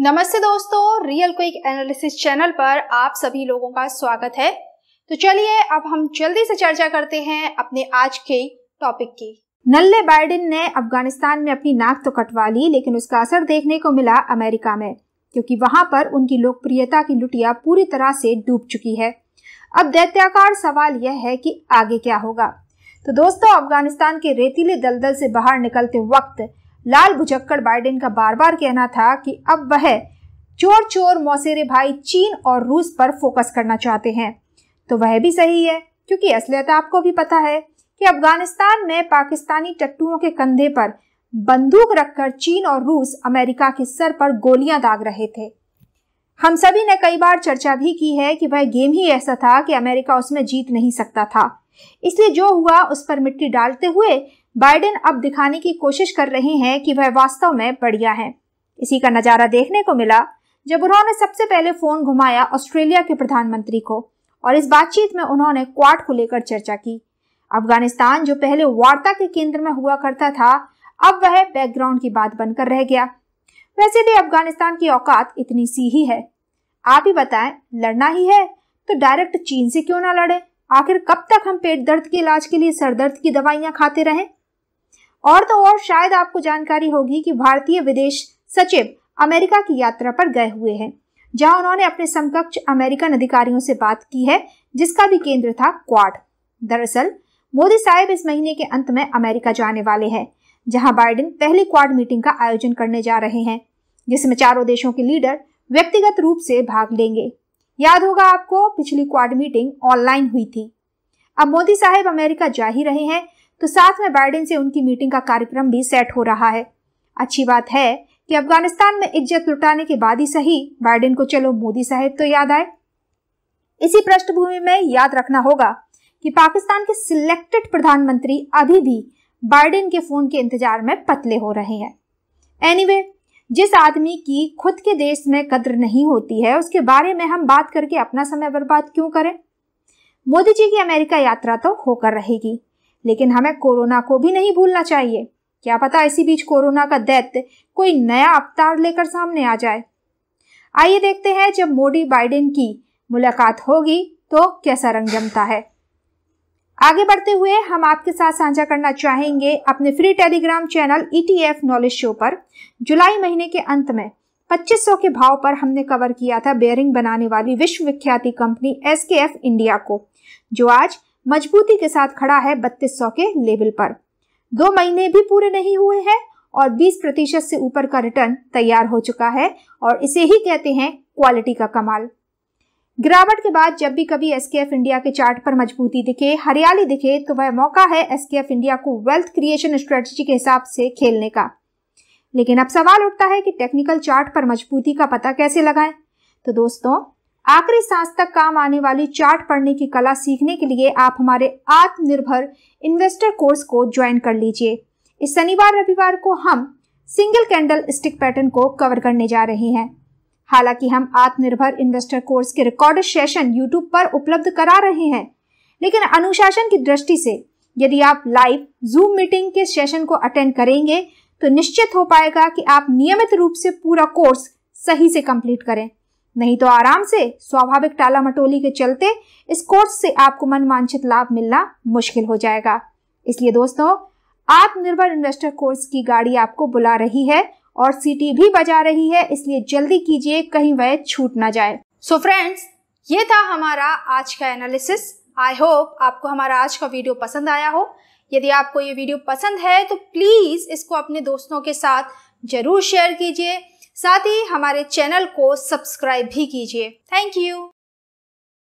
नमस्ते दोस्तों real quick analysis channel पर आप सभी लोगों का स्वागत है तो चलिए अब हम जल्दी से चर्चा करते हैं अपने आज के टॉपिक की नल्ले बाइडेन ने अफगानिस्तान में अपनी नाक तो कटवा ली लेकिन उसका असर देखने को मिला अमेरिका में क्योंकि वहां पर उनकी लोकप्रियता की लुटिया पूरी तरह से डूब चुकी है अब दैत्याकार सवाल यह है कि आगे क्या होगा तो दोस्तों अफगानिस्तान के रेतीले दलदल से बाहर निकलते वक्त लाल भुचक्कड़ बाइडेन का बार बार कहना था कि अब वह चोर चोर मौसेरे भाई चीन और रूस पर फोकस करना चाहते हैं तो वह भी सही है क्योंकि असलियत आपको भी पता है कि अफगानिस्तान में पाकिस्तानी टट्टुओं के कंधे पर बंदूक रखकर चीन और रूस अमेरिका के सर पर गोलियां दाग रहे थे हम सभी ने कई बार चर्चा भी की है कि वह गेम ही ऐसा था कि अमेरिका उसमें जीत नहीं सकता था इसलिए जो हुआ उस पर मिट्टी डालते हुए बाइडेन अब दिखाने की कोशिश कर रहे हैं कि वह वास्तव में बढ़िया है इसी का नज़ारा देखने को मिला जब उन्होंने सबसे पहले फोन घुमाया ऑस्ट्रेलिया के प्रधानमंत्री को और इस बातचीत में उन्होंने क्वाड को लेकर चर्चा की अफगानिस्तान जो पहले वार्ता के केंद्र में हुआ करता था अब वह बैकग्राउंड की बात बनकर रह गया वैसे भी अफगानिस्तान की औकात इतनी सी ही है आप ही बताएं लड़ना ही है तो डायरेक्ट चीन से क्यों ना लड़े आखिर कब तक हम पेट दर्द के इलाज के लिए सर दर्द की दवाइयां खाते रहें और तो और शायद आपको जानकारी होगी कि भारतीय विदेश सचिव अमेरिका की यात्रा पर गए हुए हैं जहां उन्होंने अपने समकक्ष अमेरिकन अधिकारियों से बात की है जिसका भी केंद्र था क्वाड दरअसल मोदी साहब इस महीने के अंत में अमेरिका जाने वाले हैं जहां बाइडेन पहली क्वाड मीटिंग का आयोजन करने जा रहे हैं जिसमें चारों देशों के लीडर व्यक्तिगत रूप से भाग लेंगे याद होगा आपको पिछली क्वाड मीटिंग ऑनलाइन हुई थी अब मोदी साहब अमेरिका जा ही रहे हैं तो साथ में बाइडेन से उनकी मीटिंग का कार्यक्रम भी सेट हो रहा है अच्छी बात है कि अफगानिस्तान में इज्जत लुटाने के बाद ही सही बाइडेन को चलो मोदी साहब तो याद आए इसी पृष्ठभूमि में याद रखना होगा कि पाकिस्तान के सिलेक्टेड प्रधानमंत्री अभी भी बाइडेन के फोन के इंतजार में पतले हो रहे हैं एनीवे anyway, जिस आदमी की खुद के देश में कद्र नहीं होती है उसके बारे में हम बात करके अपना समय बर्बाद क्यों करें मोदी जी की अमेरिका यात्रा तो होकर रहेगी लेकिन हमें कोरोना को भी नहीं भूलना चाहिए क्या पता इसी बीच कोरोना का दैत्य कोई नया अवतार लेकर सामने आ जाए आइए देखते हैं जब मोदी बाइडेन की मुलाकात होगी तो कैसा रंग जमता है आगे बढ़ते हुए हम आपके साथ साझा करना चाहेंगे अपने free Telegram channel ETF knowledge show पर जुलाई महीने के अंत में 2500 के भाव पर हमने कवर किया था बेयरिंग बनाने वाली विख्याति कंपनी एस इंडिया को जो आज मजबूती के साथ खड़ा है बत्तीस के लेवल पर दो महीने भी पूरे नहीं हुए हैं और 20 प्रतिशत से ऊपर का रिटर्न तैयार हो चुका है और इसे ही कहते हैं क्वालिटी का कमाल गिरावट के बाद जब भी कभी एस इंडिया के चार्ट पर मजबूती दिखे हरियाली दिखे तो वह मौका है एस इंडिया को वेल्थ क्रिएशन स्ट्रेटजी के हिसाब से खेलने का लेकिन अब सवाल उठता है कि टेक्निकल चार्ट पर मजबूती का पता कैसे लगाएं तो दोस्तों आखिरी सांस तक काम आने वाली चार्ट पढ़ने की कला सीखने के लिए आप हमारे आत्मनिर्भर इन्वेस्टर कोर्स को ज्वाइन कर लीजिए इस शनिवार रविवार को हम सिंगल कैंडल स्टिक पैटर्न को कवर करने जा रहे हैं हालांकि हम आत्मनिर्भर इन्वेस्टर कोर्स के रिकॉर्डेड सेशन यूट्यूब पर उपलब्ध करा रहे हैं लेकिन अनुशासन की दृष्टि से यदि आप लाइव जूम मीटिंग के सेशन को अटेंड करेंगे तो निश्चित हो पाएगा कि आप नियमित रूप से पूरा कोर्स सही से कंप्लीट करें नहीं तो आराम से स्वाभाविक टाला मटोली के चलते इस कोर्स से आपको मनवांछित लाभ मिलना मुश्किल हो जाएगा इसलिए दोस्तों आत्मनिर्भर इन्वेस्टर कोर्स की गाड़ी आपको बुला रही है और सीटी भी बजा रही है इसलिए जल्दी कीजिए कहीं वह छूट ना जाए सो so फ्रेंड्स ये था हमारा आज का एनालिसिस आई होप आपको हमारा आज का वीडियो पसंद आया हो यदि आपको ये वीडियो पसंद है तो प्लीज़ इसको अपने दोस्तों के साथ ज़रूर शेयर कीजिए साथ ही हमारे चैनल को सब्सक्राइब भी कीजिए थैंक यू